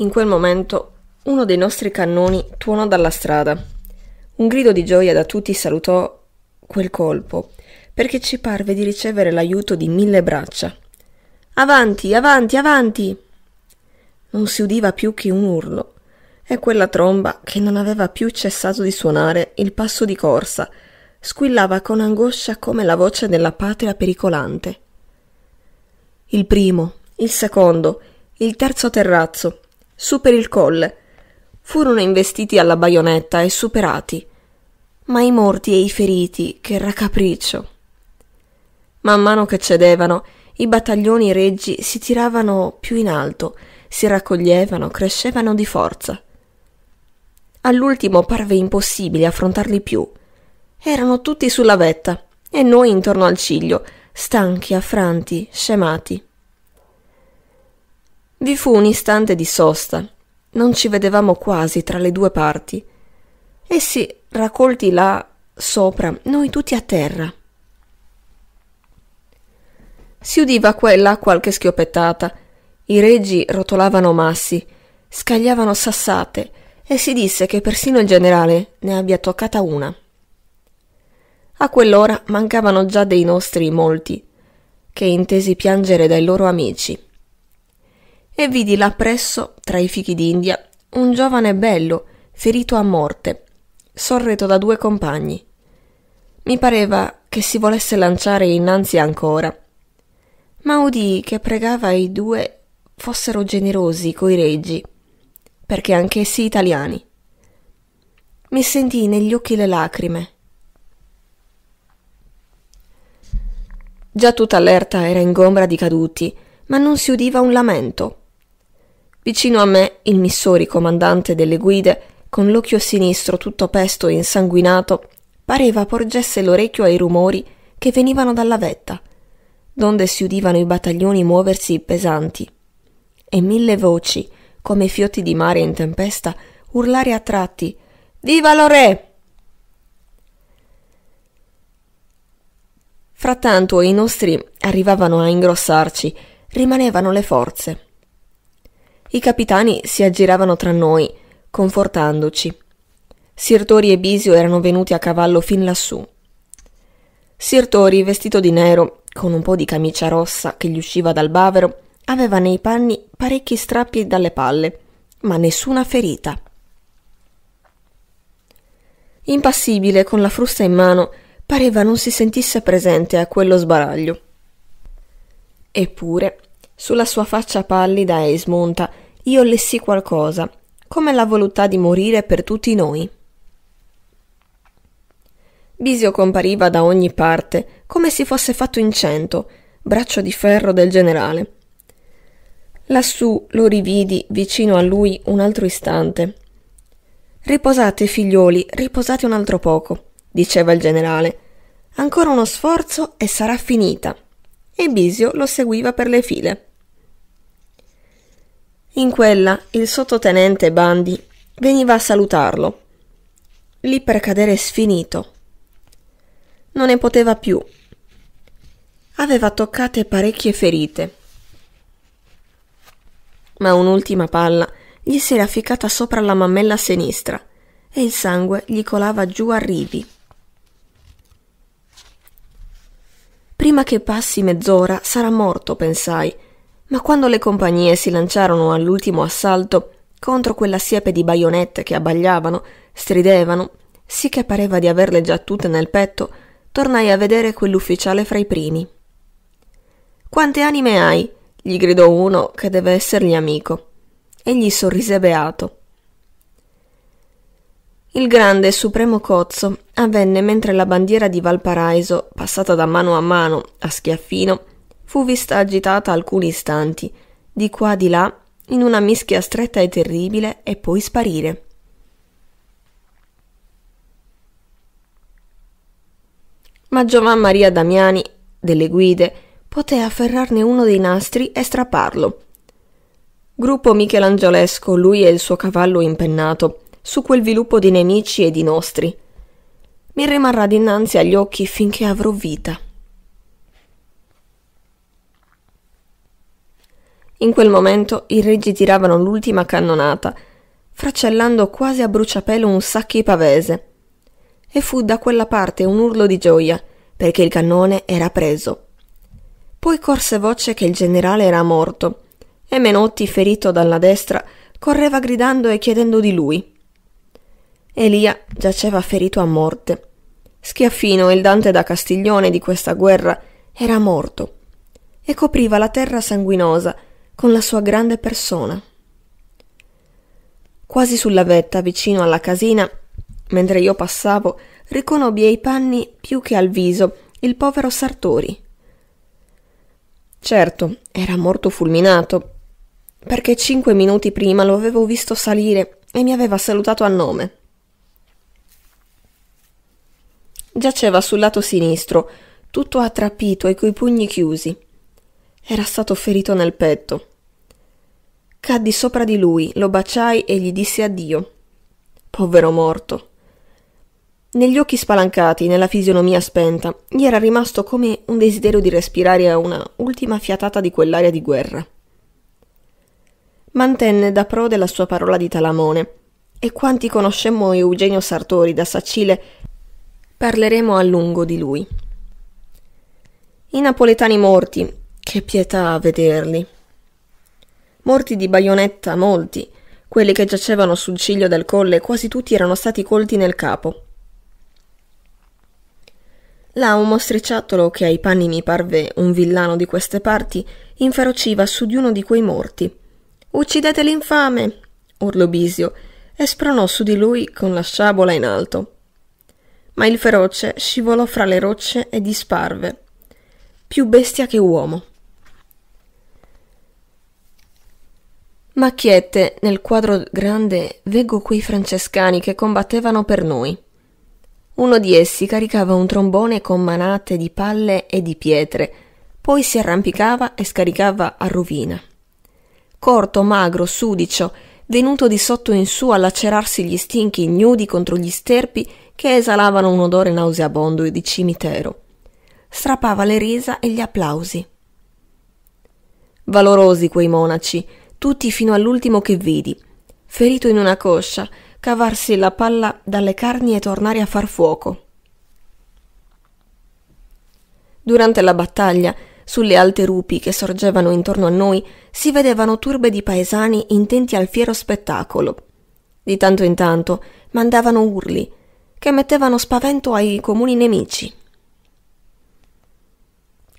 In quel momento uno dei nostri cannoni tuonò dalla strada. Un grido di gioia da tutti salutò quel colpo, perché ci parve di ricevere l'aiuto di mille braccia. Avanti, avanti, avanti! Non si udiva più che un urlo e quella tromba, che non aveva più cessato di suonare il passo di corsa, squillava con angoscia come la voce della patria pericolante. Il primo, il secondo, il terzo terrazzo su per il colle. Furono investiti alla baionetta e superati, ma i morti e i feriti, che raccapriccio. Man mano che cedevano, i battaglioni reggi si tiravano più in alto, si raccoglievano, crescevano di forza. All'ultimo parve impossibile affrontarli più. Erano tutti sulla vetta e noi intorno al ciglio, stanchi, affranti, scemati. Vi fu un istante di sosta. Non ci vedevamo quasi tra le due parti. Essi raccolti là sopra, noi tutti a terra. Si udiva qua e là qualche schioppettata. I reggi rotolavano massi, scagliavano sassate e si disse che persino il generale ne abbia toccata una. A quell'ora mancavano già dei nostri molti, che intesi piangere dai loro amici e vidi là presso, tra i fichi d'India, un giovane bello, ferito a morte, sorretto da due compagni. Mi pareva che si volesse lanciare innanzi ancora, ma udii che pregava i due fossero generosi coi reggi, perché anch'essi italiani. Mi sentii negli occhi le lacrime. Già tutta l'erta era ingombra di caduti, ma non si udiva un lamento. Vicino a me il Missori, comandante delle guide, con l'occhio sinistro tutto pesto e insanguinato, pareva porgesse l'orecchio ai rumori che venivano dalla vetta, donde si udivano i battaglioni muoversi pesanti, e mille voci, come fiotti di mare in tempesta, urlare a tratti Viva lo re! Frattanto i nostri arrivavano a ingrossarci, rimanevano le forze. I capitani si aggiravano tra noi, confortandoci. Sirtori e Bisio erano venuti a cavallo fin lassù. Sirtori, vestito di nero, con un po' di camicia rossa che gli usciva dal bavero, aveva nei panni parecchi strappi dalle palle, ma nessuna ferita. Impassibile, con la frusta in mano, pareva non si sentisse presente a quello sbaraglio. Eppure sulla sua faccia pallida e smunta io lessi qualcosa, come la volontà di morire per tutti noi. Bisio compariva da ogni parte, come se fosse fatto in cento, braccio di ferro del generale. Lassù lo rividi vicino a lui un altro istante. Riposate, figliuoli, riposate un altro poco, diceva il generale. Ancora uno sforzo e sarà finita. E Bisio lo seguiva per le file. In quella il sottotenente Bandi veniva a salutarlo, lì per cadere sfinito. Non ne poteva più. Aveva toccate parecchie ferite. Ma un'ultima palla gli si era ficcata sopra la mammella sinistra e il sangue gli colava giù a rivi. Prima che passi mezz'ora sarà morto, pensai, ma quando le compagnie si lanciarono all'ultimo assalto contro quella siepe di baionette che abbagliavano, stridevano, sì che pareva di averle già tutte nel petto, tornai a vedere quell'ufficiale fra i primi. Quante anime hai? gli gridò uno che deve essergli amico. Egli sorrise beato. Il grande e supremo cozzo avvenne mentre la bandiera di Valparaiso, passata da mano a mano, a schiaffino, fu vista agitata alcuni istanti, di qua di là, in una mischia stretta e terribile, e poi sparire. Ma Giovan Maria Damiani, delle guide, poté afferrarne uno dei nastri e strapparlo. Gruppo michelangiolesco, lui e il suo cavallo impennato, su quel viluppo di nemici e di nostri. Mi rimarrà dinanzi agli occhi finché avrò vita. In quel momento i reggi tiravano l'ultima cannonata, fracellando quasi a bruciapelo un sacchi pavese. E fu da quella parte un urlo di gioia, perché il cannone era preso. Poi corse voce che il generale era morto, e Menotti, ferito dalla destra, correva gridando e chiedendo di lui. Elia giaceva ferito a morte. Schiaffino, il Dante da Castiglione di questa guerra, era morto e copriva la terra sanguinosa con la sua grande persona. Quasi sulla vetta, vicino alla casina, mentre io passavo, riconobbi ai panni più che al viso il povero Sartori. Certo, era morto fulminato, perché cinque minuti prima lo avevo visto salire e mi aveva salutato a nome. Giaceva sul lato sinistro, tutto attrappito e coi pugni chiusi. Era stato ferito nel petto. Caddi sopra di lui, lo baciai e gli dissi addio. Povero morto. Negli occhi spalancati, nella fisionomia spenta, gli era rimasto come un desiderio di respirare una ultima fiatata di quell'aria di guerra. Mantenne da prode la sua parola di Talamone, e quanti conoscemmo Eugenio Sartori da Sacile parleremo a lungo di lui. I napoletani morti, che pietà a vederli! morti di baionetta molti. Quelli che giacevano sul ciglio del colle quasi tutti erano stati colti nel capo. Là un mostriciattolo che ai panni mi parve un villano di queste parti inferociva su di uno di quei morti. Uccidete l'infame! urlò Bisio e spronò su di lui con la sciabola in alto. Ma il feroce scivolò fra le rocce e disparve, più bestia che uomo. Macchiette, nel quadro grande veggo quei francescani che combattevano per noi. Uno di essi caricava un trombone con manate di palle e di pietre, poi si arrampicava e scaricava a rovina. Corto, magro, sudicio, venuto di sotto in su a lacerarsi gli stinchi ignudi contro gli sterpi che esalavano un odore nauseabondo e di cimitero. Strapava le risa e gli applausi. Valorosi quei monaci, tutti fino all'ultimo che vidi. ferito in una coscia, cavarsi la palla dalle carni e tornare a far fuoco. Durante la battaglia, sulle alte rupi che sorgevano intorno a noi, si vedevano turbe di paesani intenti al fiero spettacolo. Di tanto in tanto mandavano urli, che mettevano spavento ai comuni nemici.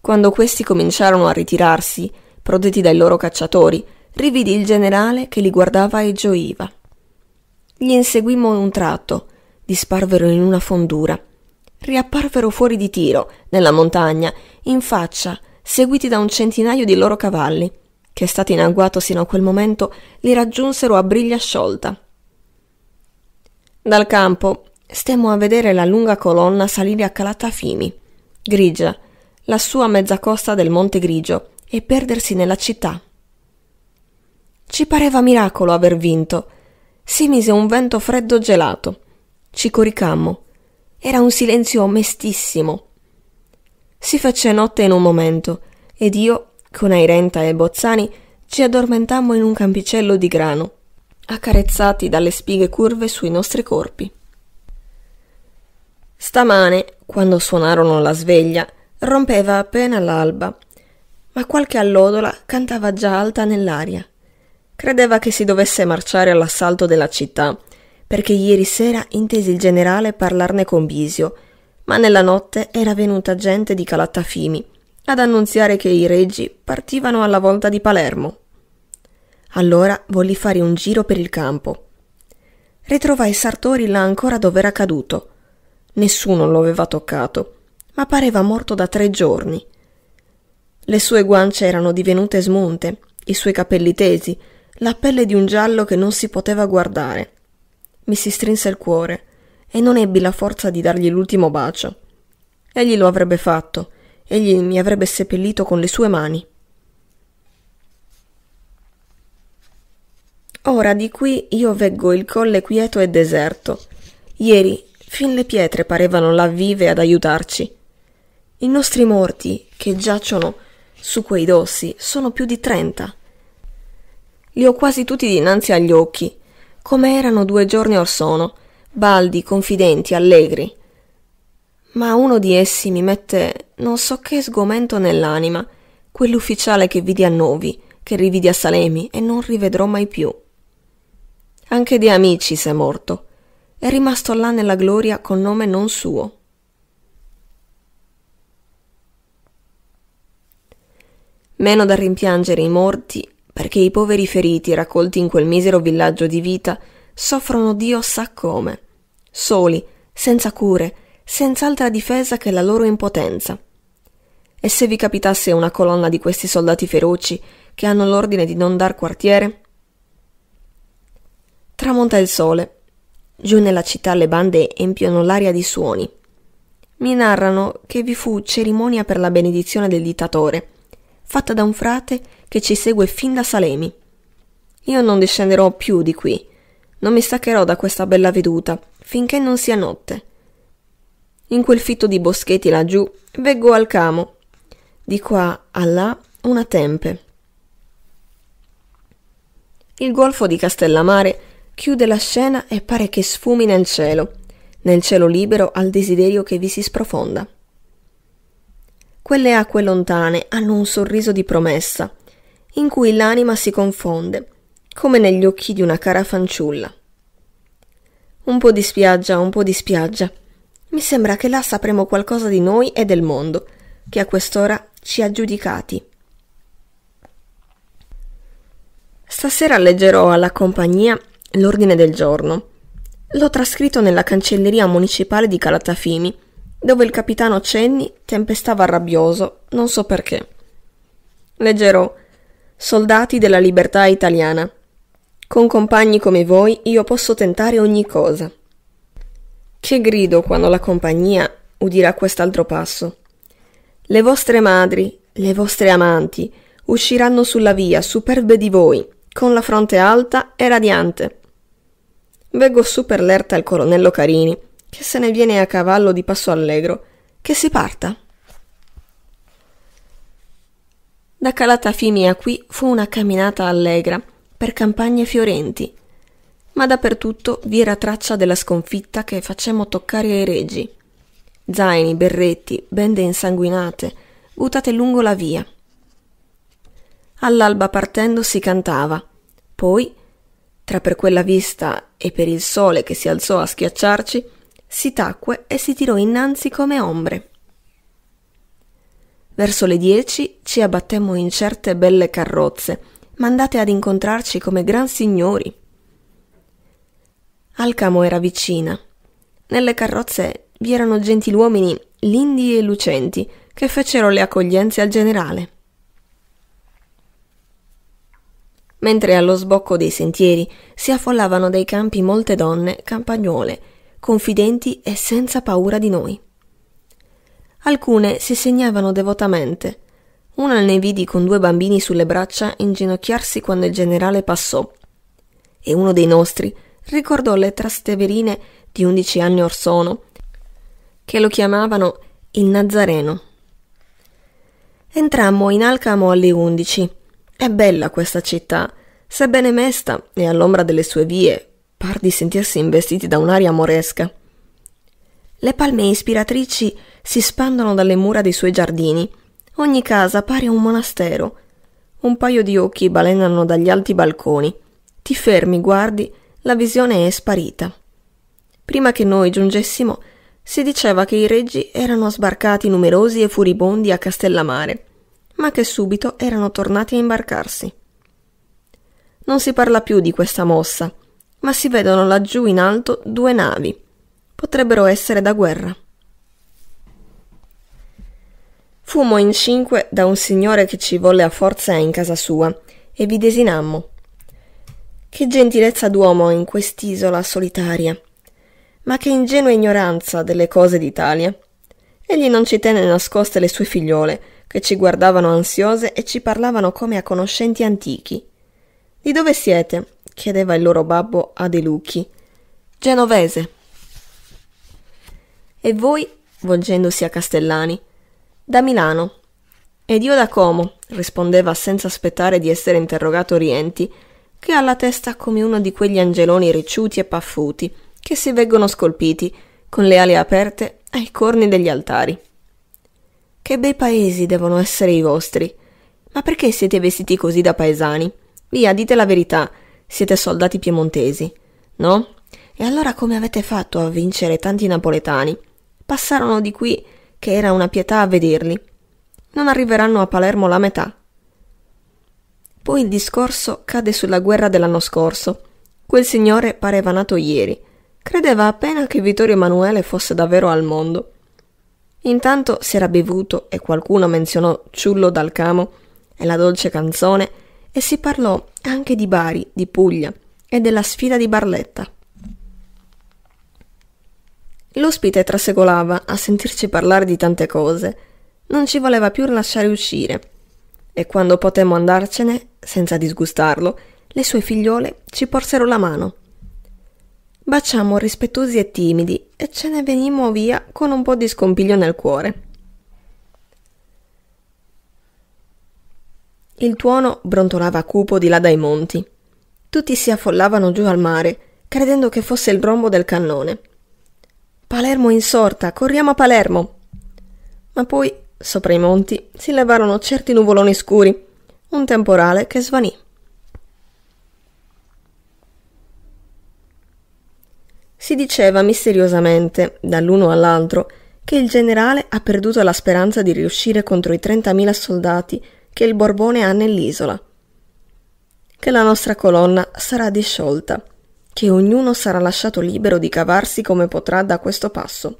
Quando questi cominciarono a ritirarsi, protetti dai loro cacciatori, rividi il generale che li guardava e gioiva. Gli inseguimmo un tratto, disparvero in una fondura. Riapparvero fuori di tiro, nella montagna, in faccia, seguiti da un centinaio di loro cavalli, che, stati in agguato sino a quel momento, li raggiunsero a briglia sciolta. Dal campo stemmo a vedere la lunga colonna salire a Calatafimi, grigia, la sua mezza costa del Monte Grigio, e perdersi nella città. Ci pareva miracolo aver vinto. Si mise un vento freddo gelato. Ci coricammo. Era un silenzio mestissimo. Si fece notte in un momento ed io, con Airenta e Bozzani, ci addormentammo in un campicello di grano, accarezzati dalle spighe curve sui nostri corpi. Stamane, quando suonarono la sveglia, rompeva appena l'alba, ma qualche allodola cantava già alta nell'aria credeva che si dovesse marciare all'assalto della città, perché ieri sera intesi il generale parlarne con Bisio, ma nella notte era venuta gente di Calattafimi ad annunziare che i reggi partivano alla volta di Palermo. Allora volli fare un giro per il campo. Ritrovai Sartori là ancora dove era caduto. Nessuno lo aveva toccato, ma pareva morto da tre giorni. Le sue guance erano divenute smunte, i suoi capelli tesi, la pelle di un giallo che non si poteva guardare. Mi si strinse il cuore e non ebbi la forza di dargli l'ultimo bacio. Egli lo avrebbe fatto, egli mi avrebbe seppellito con le sue mani. Ora di qui io veggo il colle quieto e deserto. Ieri fin le pietre parevano là vive ad aiutarci. I nostri morti, che giacciono su quei dossi, sono più di trenta. Li ho quasi tutti dinanzi agli occhi, come erano due giorni or sono, baldi, confidenti, allegri. Ma uno di essi mi mette non so che sgomento nell'anima, quell'ufficiale che vidi a Novi, che rividi a Salemi e non rivedrò mai più. Anche De Amicis è morto. È rimasto là nella gloria col nome non suo. Meno da rimpiangere i morti perché i poveri feriti raccolti in quel misero villaggio di vita soffrono Dio sa come, soli, senza cure, senza altra difesa che la loro impotenza. E se vi capitasse una colonna di questi soldati feroci che hanno l'ordine di non dar quartiere? Tramonta il sole. Giù nella città le bande empiono l'aria di suoni. Mi narrano che vi fu cerimonia per la benedizione del dittatore, fatta da un frate che ci segue fin da Salemi. Io non discenderò più di qui, non mi staccherò da questa bella veduta, finché non sia notte. In quel fitto di boschetti laggiù veggo al camo, di qua a là una tempe. Il golfo di Castellamare chiude la scena e pare che sfumi nel cielo, nel cielo libero al desiderio che vi si sprofonda. Quelle acque lontane hanno un sorriso di promessa, in cui l'anima si confonde, come negli occhi di una cara fanciulla. Un po' di spiaggia, un po' di spiaggia. Mi sembra che là sapremo qualcosa di noi e del mondo, che a quest'ora ci ha giudicati. Stasera leggerò alla compagnia l'ordine del giorno. L'ho trascritto nella cancelleria municipale di Calatafimi, dove il capitano Cenni tempestava rabbioso, non so perché. Leggerò soldati della libertà italiana. Con compagni come voi io posso tentare ogni cosa. Che grido quando la compagnia udirà quest'altro passo. Le vostre madri, le vostre amanti, usciranno sulla via, superbe di voi, con la fronte alta e radiante. Veggo su per l'erta il colonnello Carini, che se ne viene a cavallo di passo allegro. Che si parta. Da Calatafimi a qui fu una camminata allegra, per campagne fiorenti, ma dappertutto vi era traccia della sconfitta che facemmo toccare ai regi. Zaini, berretti, bende insanguinate, buttate lungo la via. All'alba partendo si cantava, poi, tra per quella vista e per il sole che si alzò a schiacciarci, si tacque e si tirò innanzi come ombre. Verso le 10 ci abbattemmo in certe belle carrozze, mandate ad incontrarci come gran signori. Alcamo era vicina. Nelle carrozze vi erano gentiluomini lindi e lucenti che fecero le accoglienze al generale. Mentre allo sbocco dei sentieri si affollavano dei campi molte donne campagnuole, confidenti e senza paura di noi. Alcune si segnavano devotamente. Una ne vidi con due bambini sulle braccia inginocchiarsi quando il generale passò. E uno dei nostri ricordò le trasteverine di undici anni or sono, che lo chiamavano il Nazareno. Entrammo in Alcamo alle undici. È bella questa città, sebbene mesta e all'ombra delle sue vie, par di sentirsi investiti da un'aria moresca. Le palme ispiratrici si spandono dalle mura dei suoi giardini. Ogni casa pare un monastero. Un paio di occhi balenano dagli alti balconi. Ti fermi, guardi, la visione è sparita. Prima che noi giungessimo, si diceva che i reggi erano sbarcati numerosi e furibondi a Castellamare, ma che subito erano tornati a imbarcarsi. Non si parla più di questa mossa, ma si vedono laggiù in alto due navi. Potrebbero essere da guerra. Fummo in cinque da un signore che ci volle a forza in casa sua e vi desinammo. Che gentilezza d'uomo in quest'isola solitaria! Ma che ingenua ignoranza delle cose d'Italia! Egli non ci tenne nascoste le sue figliole, che ci guardavano ansiose e ci parlavano come a conoscenti antichi. Di dove siete? chiedeva il loro babbo a De Lucchi. Genovese. E voi? volgendosi a Castellani. Da Milano. Ed io da Como, rispondeva senza aspettare di essere interrogato Rienti, che ha la testa come uno di quegli angeloni ricciuti e paffuti, che si veggono scolpiti, con le ali aperte, ai corni degli altari. Che bei paesi devono essere i vostri. Ma perché siete vestiti così da paesani? Via, dite la verità, siete soldati piemontesi, no? E allora come avete fatto a vincere tanti napoletani? Passarono di qui che era una pietà a vederli. Non arriveranno a Palermo la metà. Poi il discorso cade sulla guerra dell'anno scorso. Quel signore pareva nato ieri. Credeva appena che Vittorio Emanuele fosse davvero al mondo. Intanto si era bevuto e qualcuno menzionò Ciullo dal Camo e la dolce canzone e si parlò anche di Bari, di Puglia e della sfida di Barletta. L'ospite trasegolava a sentirci parlare di tante cose. Non ci voleva più lasciare uscire. E quando potemmo andarcene, senza disgustarlo, le sue figliole ci porsero la mano. Baciammo rispettosi e timidi e ce ne venimmo via con un po' di scompiglio nel cuore. Il tuono brontolava cupo di là dai monti. Tutti si affollavano giù al mare, credendo che fosse il rombo del cannone. Palermo insorta, corriamo a Palermo. Ma poi, sopra i monti, si levarono certi nuvoloni scuri, un temporale che svanì. Si diceva misteriosamente, dall'uno all'altro, che il generale ha perduto la speranza di riuscire contro i 30.000 soldati che il Borbone ha nell'isola, che la nostra colonna sarà disciolta che ognuno sarà lasciato libero di cavarsi come potrà da questo passo.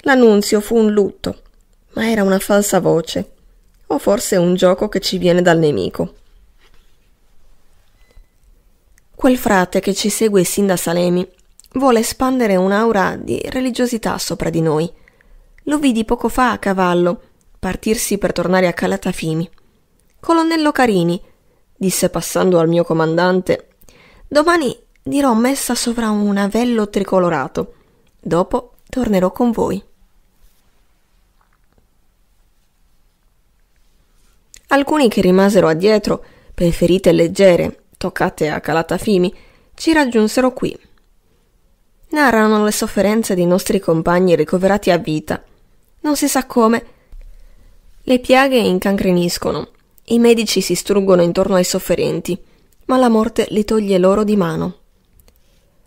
L'annunzio fu un lutto, ma era una falsa voce, o forse un gioco che ci viene dal nemico. Quel frate che ci segue sin da Salemi vuole espandere un'aura di religiosità sopra di noi. Lo vidi poco fa a cavallo, partirsi per tornare a Calatafimi. Colonnello Carini, disse passando al mio comandante Domani dirò messa sopra un avello tricolorato. Dopo tornerò con voi. Alcuni che rimasero addietro, per ferite leggere, toccate a calatafimi, ci raggiunsero qui. Narrano le sofferenze dei nostri compagni ricoverati a vita. Non si sa come. Le piaghe incancreniscono, i medici si struggono intorno ai sofferenti, ma la morte li toglie loro di mano.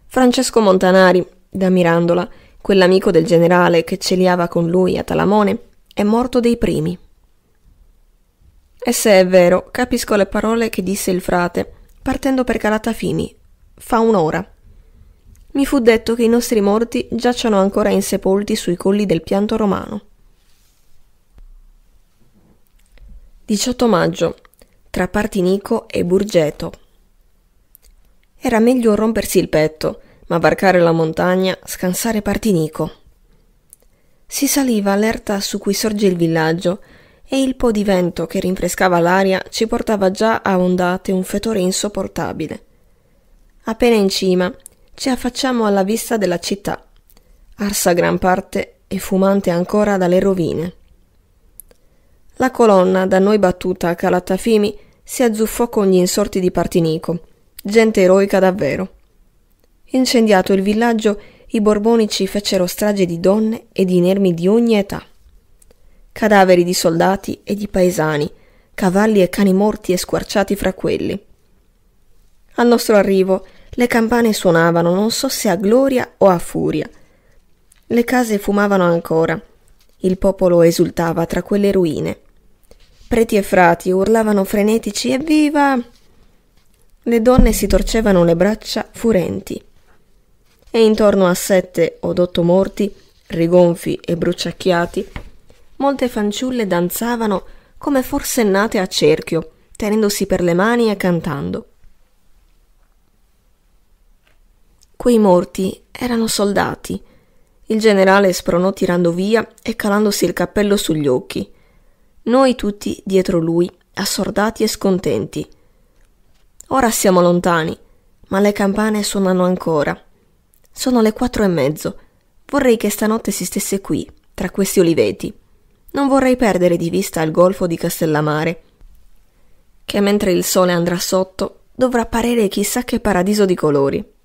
Francesco Montanari, da Mirandola, quell'amico del generale che celiava con lui a Talamone, è morto dei primi. E se è vero, capisco le parole che disse il frate, partendo per Calatafimi, fa un'ora. Mi fu detto che i nostri morti giacciono ancora insepolti sui colli del pianto romano. 18 maggio tra Partinico e Burgeto. Era meglio rompersi il petto, ma varcare la montagna, scansare partinico. Si saliva all'erta su cui sorge il villaggio e il po' di vento che rinfrescava l'aria ci portava già a ondate un fetore insopportabile. Appena in cima ci affacciamo alla vista della città, arsa gran parte e fumante ancora dalle rovine. La colonna, da noi battuta a Calatafimi, si azzuffò con gli insorti di Partinico gente eroica davvero. Incendiato il villaggio, i borbonici fecero strage di donne e di inermi di ogni età. Cadaveri di soldati e di paesani, cavalli e cani morti e squarciati fra quelli. Al nostro arrivo le campane suonavano, non so se a gloria o a furia. Le case fumavano ancora. Il popolo esultava tra quelle ruine. Preti e frati urlavano frenetici Evviva! Le donne si torcevano le braccia furenti e intorno a sette o otto morti, rigonfi e bruciacchiati, molte fanciulle danzavano come forsennate a cerchio, tenendosi per le mani e cantando. Quei morti erano soldati. Il generale spronò tirando via e calandosi il cappello sugli occhi. Noi tutti dietro lui, assordati e scontenti. Ora siamo lontani, ma le campane suonano ancora. Sono le quattro e mezzo. Vorrei che stanotte si stesse qui, tra questi oliveti. Non vorrei perdere di vista il golfo di Castellamare, che mentre il sole andrà sotto dovrà parere chissà che paradiso di colori.